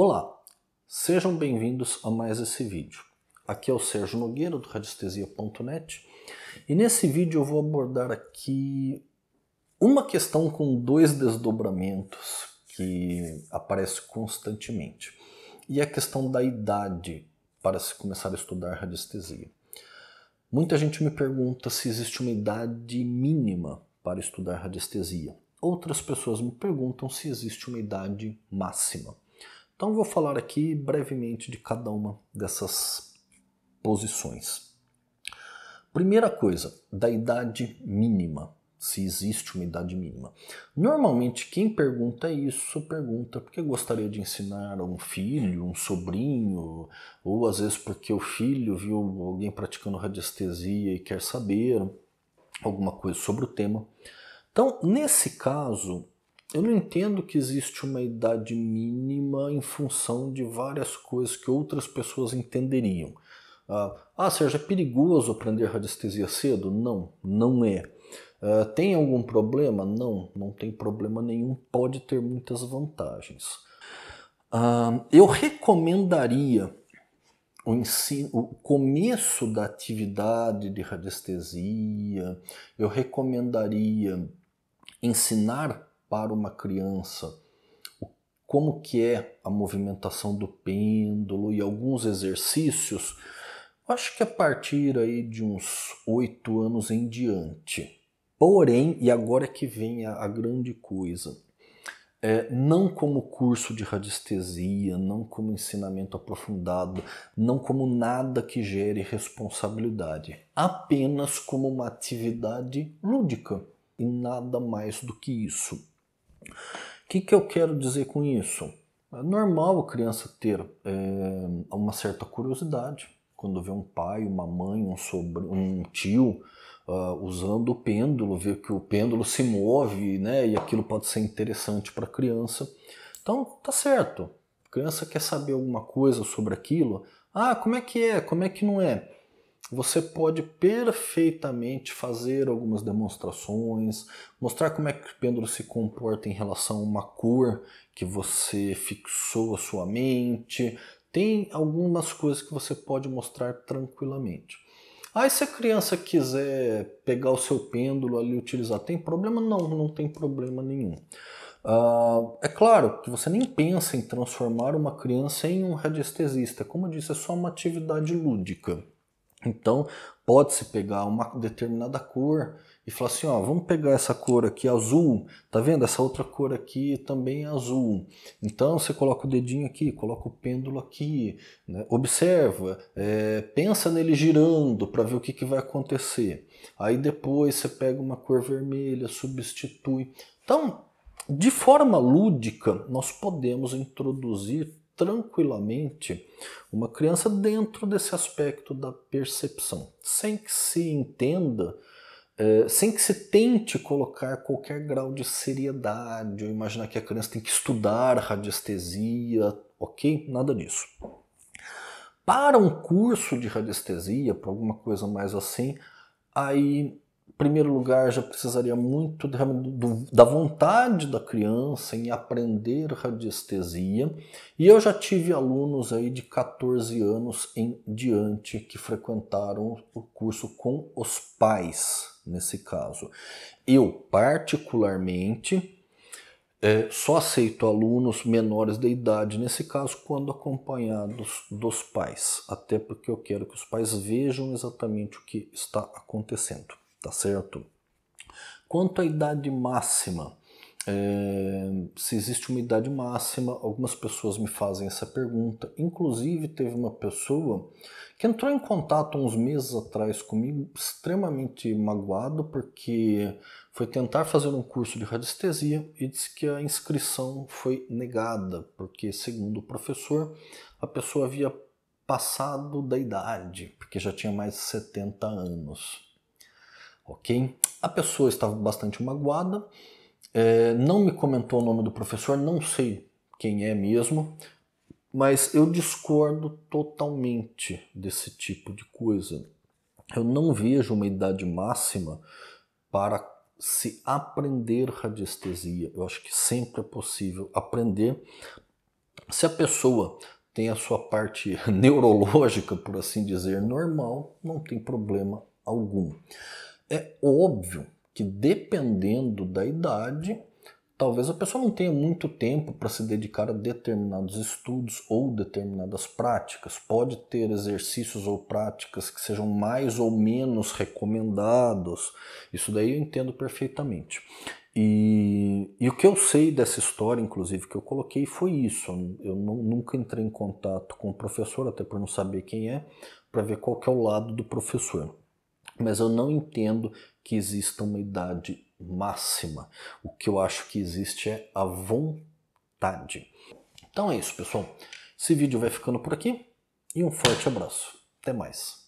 Olá, sejam bem-vindos a mais esse vídeo. Aqui é o Sérgio Nogueira do radiestesia.net e nesse vídeo eu vou abordar aqui uma questão com dois desdobramentos que aparece constantemente e é a questão da idade para se começar a estudar radiestesia. Muita gente me pergunta se existe uma idade mínima para estudar radiestesia. Outras pessoas me perguntam se existe uma idade máxima. Então vou falar aqui brevemente de cada uma dessas posições. Primeira coisa, da idade mínima, se existe uma idade mínima. Normalmente quem pergunta isso pergunta porque gostaria de ensinar a um filho, um sobrinho, ou às vezes porque o filho viu alguém praticando radiestesia e quer saber alguma coisa sobre o tema. Então, nesse caso, eu não entendo que existe uma idade mínima em função de várias coisas que outras pessoas entenderiam. Ah, ah Sérgio, é perigoso aprender radiestesia cedo? Não, não é. Ah, tem algum problema? Não, não tem problema nenhum, pode ter muitas vantagens. Ah, eu recomendaria o, ensino, o começo da atividade de radiestesia, eu recomendaria ensinar para uma criança como que é a movimentação do pêndulo e alguns exercícios, acho que a partir aí de uns oito anos em diante. Porém, e agora é que vem a, a grande coisa, é, não como curso de radiestesia, não como ensinamento aprofundado, não como nada que gere responsabilidade, apenas como uma atividade lúdica e nada mais do que isso. O que, que eu quero dizer com isso? É normal a criança ter é, uma certa curiosidade quando vê um pai, uma mãe, um, sobre, um tio uh, usando o pêndulo, vê que o pêndulo se move, né? E aquilo pode ser interessante para a criança. Então, tá certo. A criança quer saber alguma coisa sobre aquilo. Ah, como é que é? Como é que não é? você pode perfeitamente fazer algumas demonstrações, mostrar como é que o pêndulo se comporta em relação a uma cor que você fixou a sua mente. Tem algumas coisas que você pode mostrar tranquilamente. Aí se a criança quiser pegar o seu pêndulo ali e utilizar, tem problema? Não, não tem problema nenhum. Uh, é claro que você nem pensa em transformar uma criança em um radiestesista. Como eu disse, é só uma atividade lúdica. Então, pode-se pegar uma determinada cor e falar assim, ó, vamos pegar essa cor aqui azul, tá vendo? Essa outra cor aqui também é azul. Então você coloca o dedinho aqui, coloca o pêndulo aqui, né? observa, é, pensa nele girando para ver o que, que vai acontecer. Aí depois você pega uma cor vermelha, substitui. Então, de forma lúdica, nós podemos introduzir tranquilamente uma criança dentro desse aspecto da percepção, sem que se entenda, é, sem que se tente colocar qualquer grau de seriedade ou imaginar que a criança tem que estudar radiestesia, ok? Nada disso. Para um curso de radiestesia, para alguma coisa mais assim, aí primeiro lugar, já precisaria muito da vontade da criança em aprender radiestesia. E eu já tive alunos aí de 14 anos em diante que frequentaram o curso com os pais, nesse caso. Eu, particularmente, é, só aceito alunos menores de idade, nesse caso, quando acompanhados dos pais, até porque eu quero que os pais vejam exatamente o que está acontecendo tá certo? Quanto à idade máxima, é, se existe uma idade máxima, algumas pessoas me fazem essa pergunta. Inclusive, teve uma pessoa que entrou em contato uns meses atrás comigo, extremamente magoado, porque foi tentar fazer um curso de radiestesia e disse que a inscrição foi negada, porque, segundo o professor, a pessoa havia passado da idade, porque já tinha mais de 70 anos ok? A pessoa estava bastante magoada, é, não me comentou o nome do professor, não sei quem é mesmo, mas eu discordo totalmente desse tipo de coisa. Eu não vejo uma idade máxima para se aprender radiestesia. Eu acho que sempre é possível aprender se a pessoa tem a sua parte neurológica, por assim dizer, normal, não tem problema algum. É óbvio que dependendo da idade, talvez a pessoa não tenha muito tempo para se dedicar a determinados estudos ou determinadas práticas. Pode ter exercícios ou práticas que sejam mais ou menos recomendados. Isso daí eu entendo perfeitamente. E, e, o que eu sei dessa história, inclusive, que eu coloquei foi isso. Eu não, nunca entrei em contato com o professor, até por não saber quem é, para ver qual que é o lado do professor. Mas eu não entendo que exista uma idade máxima. O que eu acho que existe é a vontade. Então é isso, pessoal. Esse vídeo vai ficando por aqui e um forte abraço. Até mais.